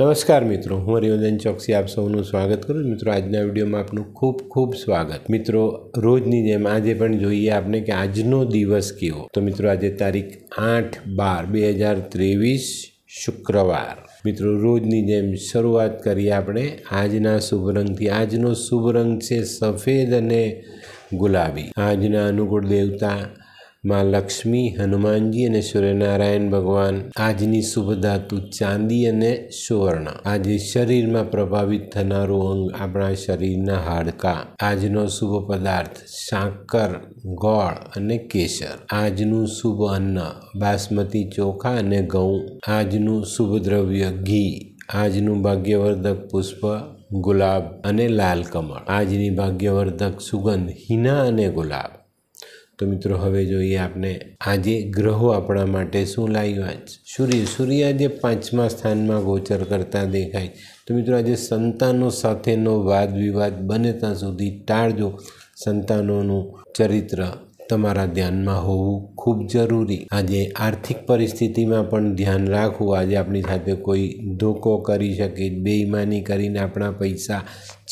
નમસ્કાર મિત્રો હું હરિવર્ધન ચોકસી આપ સૌનું સ્વાગત કરું છું મિત્રો આજના વિડીયોમાં આપનું ખૂબ ખૂબ સ્વાગત મિત્રો રોજની જેમ આજે પણ જોઈએ આપણે કે આજનો દિવસ કેવો તો મિત્રો આજે તારીખ આઠ બાર બે હજાર ત્રેવીસ શુક્રવાર મિત્રો રોજની જેમ શરૂઆત કરીએ આપણે આજના શુભ રંગથી આજનો શુભ રંગ છે સફેદ અને ગુલાબી આજના અનુકૂળ દેવતા માં લક્ષ્મી હનુમાનજી અને સૂર્યનારાયણ ભગવાન આજની શુભ ધાતુ ચાંદી અને સુવર્ણ આજે શરીરમાં પ્રભાવિત થનારું અંગ આપણા શરીરના હાડકા આજનો શુભ પદાર્થ સાકર ગોળ અને કેસર આજનું શુભ અન્ન બાસમતી ચોખા અને ઘઉં આજનું શુભ દ્રવ્ય ઘી આજનું ભાગ્યવર્ધક પુષ્પ ગુલાબ અને લાલ કમળ આજની ભાગ્યવર્ધક સુગંધ હિના અને ગુલાબ તો મિત્રો હવે જોઈએ આપણે આજે ગ્રહો આપણા માટે શું લાવ્યા સૂર્ય સૂર્ય આજે પાંચમા સ્થાનમાં ગોચર કરતા દેખાય તો મિત્રો આજે સંતાનો સાથેનો વાદ વિવાદ બને ત્યાં સુધી ટાળજો સંતાનોનું ચરિત્ર તમારા ધ્યાનમાં હોવું ખૂબ જરૂરી આજે આર્થિક પરિસ્થિતિમાં પણ ધ્યાન રાખવું આજે આપણી સાથે કોઈ ધોકો કરી શકે બેઈમાની કરીને આપણા પૈસા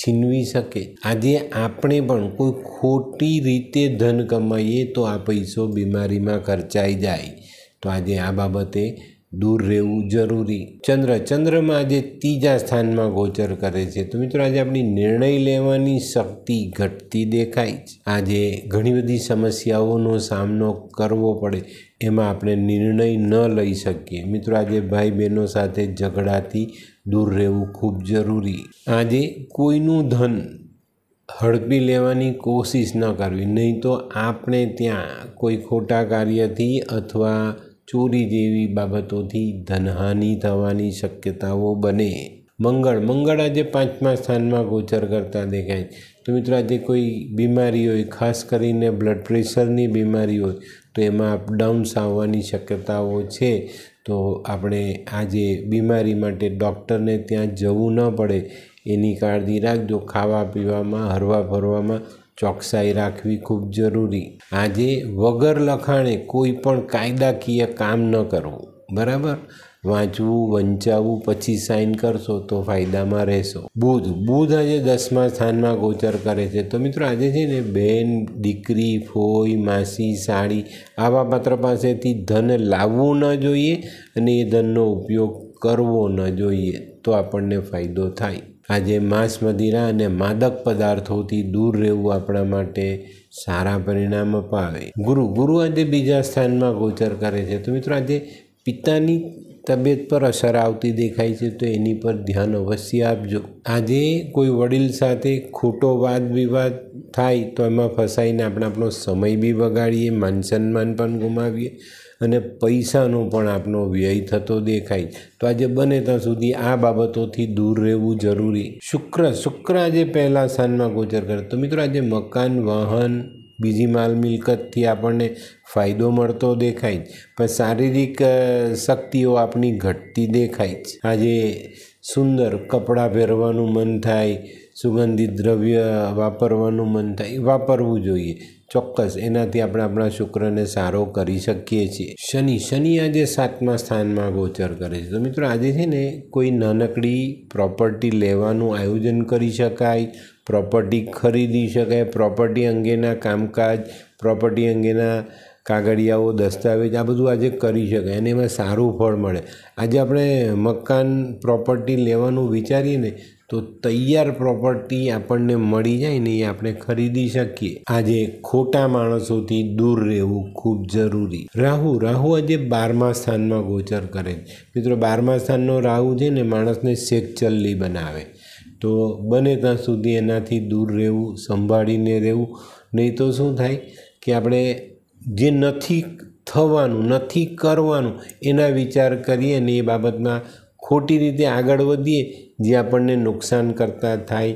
છીનવી શકે આજે આપણે પણ કોઈ ખોટી રીતે ધન કમાઈએ તો આ પૈસો બીમારીમાં ખર્ચાઈ જાય તો આજે આ બાબતે દૂર રહેવું જરૂરી ચંદ્ર ચંદ્રમાં આજે ત્રીજા સ્થાનમાં ગોચર કરે છે તો મિત્રો આજે આપણી નિર્ણય લેવાની શક્તિ ઘટતી દેખાય છે આજે ઘણી બધી સમસ્યાઓનો સામનો કરવો પડે એમાં આપણે નિર્ણય ન લઈ શકીએ મિત્રો આજે ભાઈ બહેનો સાથે ઝઘડાથી દૂર રહેવું ખૂબ જરૂરી આજે કોઈનું ધન હડપી લેવાની કોશિશ ન કરવી નહીં તો આપણે ત્યાં કોઈ ખોટા કાર્યથી અથવા ચોરી જેવી બાબતોથી ધનહાનિ થવાની શક્યતાઓ બને મંગળ મંગળ આજે પાંચમા સ્થાનમાં ગોચર કરતા દેખાય તો મિત્રો આજે કોઈ બીમારી હોય ખાસ કરીને બ્લડ પ્રેશરની બીમારી હોય તો એમાં અપડાઉન્સ આવવાની શક્યતાઓ છે તો આપણે આજે બીમારી માટે ડૉક્ટરને ત્યાં જવું ન પડે એની કાળજી રાખજો ખાવા પીવામાં હરવા ફરવામાં ચોકસાઈ રાખવી ખૂબ જરૂરી આજે વગર લખાણે કોઈ પણ કાયદાકીય કામ ન કરવું બરાબર વાંચવું વંચાવવું પછી સાઇન કરશો તો ફાયદામાં રહેશો બુધ બુધ આજે દસમા સ્થાનમાં ગોચર કરે છે તો મિત્રો આજે છે ને બેન દીકરી ફોઈ માસી સાડી આવા પાત્ર પાસેથી ધન લાવવું ન જોઈએ અને એ ધનનો ઉપયોગ કરવો ન જોઈએ તો આપણને ફાયદો થાય આજે માંસ મદિરા અને માદક પદાર્થોથી દૂર રહેવું આપણા માટે સારા પરિણામ અપાવે ગુરુ ગુરુ આજે બીજા સ્થાનમાં ગોચર કરે છે તો મિત્રો આજે પિતાની તબિયત પર અસર આવતી દેખાય છે તો એની પર ધ્યાન અવશ્ય આપજો આજે કોઈ વડીલ સાથે ખોટો વાદ વિવાદ થાય તો એમાં ફસાઈને આપણે આપણો સમય બી બગાડીએ માન સન્માન પણ ગુમાવીએ અને પૈસાનો પણ આપનો વ્યય થતો દેખાય તો આજે બને ત્યાં સુધી આ બાબતોથી દૂર રહેવું જરૂરી શુક્ર શુક્ર આજે પહેલાં સ્થાનમાં ગોચર કરે તો મિત્રો આજે મકાન વાહન બીજી માલ મિલકતથી આપણને ફાયદો મળતો દેખાય પણ શારીરિક શક્તિઓ આપણી ઘટતી દેખાય આજે સુંદર કપડાં પહેરવાનું મન થાય સુગંધિત દ્રવ્ય વાપરવાનું મન થાય વાપરવું જોઈએ ચોક્કસ એનાથી આપણે આપણા શુક્રને સારો કરી શકીએ છીએ શનિ શનિ આજે સાતમા સ્થાનમાં ગોચર કરે છે તો મિત્રો આજે છે ને કોઈ નાનકડી પ્રોપર્ટી લેવાનું આયોજન કરી શકાય પ્રોપર્ટી ખરીદી શકાય પ્રોપર્ટી અંગેના કામકાજ પ્રોપર્ટી અંગેના કાગળિયાઓ દસ્તાવેજ આ બધું આજે કરી શકાય અને એમાં સારું ફળ મળે આજે આપણે મકાન પ્રોપર્ટી લેવાનું વિચારીએ ને તો તૈયાર પ્રોપર્ટી આપણને મળી જાય ને એ આપણે ખરીદી શકીએ આજે ખોટા માણસોથી દૂર રહેવું ખૂબ જરૂરી રાહુ રાહુ આજે બારમા સ્થાનમાં ગોચર કરે છે મિત્રો બારમા સ્થાનનો રાહુ છે ને માણસને શેકચલ્લી બનાવે તો બને ત્યાં સુધી એનાથી દૂર રહેવું સંભાળીને રહેવું નહીં તો શું થાય કે આપણે જે નથી થવાનું નથી કરવાનું એના વિચાર કરીએ ને એ બાબતમાં ખોટી રીતે આગળ વધીએ જે આપણને નુકસાન કરતા થાય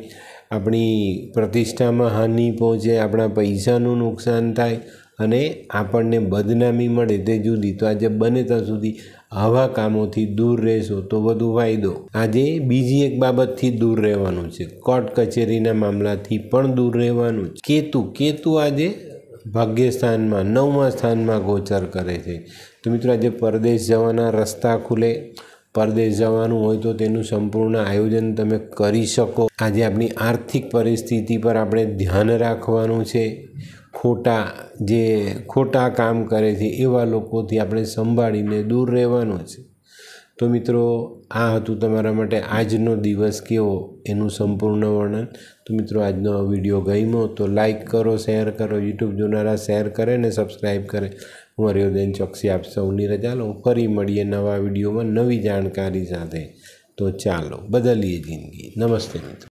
આપણી પ્રતિષ્ઠામાં હાનિ પહોંચે આપણા પૈસાનું નુકસાન થાય અને આપણને બદનામી મળે તે જુદી તો આજે બને ત્યાં સુધી આવા કામોથી દૂર રહેશો તો વધુ ફાયદો આજે બીજી એક બાબતથી દૂર રહેવાનું છે કોર્ટ કચેરીના મામલાથી પણ દૂર રહેવાનું છે કેતુ કેતુ આજે ભાગ્યસ્થાનમાં નવમા સ્થાનમાં ગોચર કરે છે તો મિત્રો આજે પરદેશ જવાના રસ્તા ખુલે પરદેશ જવાનું હોય તો તેનું સંપૂર્ણ આયોજન તમે કરી શકો આજે આપણી આર્થિક પરિસ્થિતિ પર આપણે ધ્યાન રાખવાનું છે ખોટા જે ખોટા કામ કરે છે એવા લોકોથી આપણે સંભાળીને દૂર રહેવાનું છે તો મિત્રો આ હતું તમારા માટે આજનો દિવસ કેવો એનું સંપૂર્ણ વર્ણન તો મિત્રો આજનો વિડીયો ગમ્યો તો લાઇક કરો શેર કરો યુટ્યુબ જોનારા શેર કરે ને સબસ્ક્રાઈબ કરે હું હરિયોદયન ચોકસી આપ સૌની રજા લઉં ફરી મળીએ નવા વિડીયોમાં નવી જાણકારી સાથે તો ચાલો બદલીએ જિંદગી નમસ્તે મિત્રો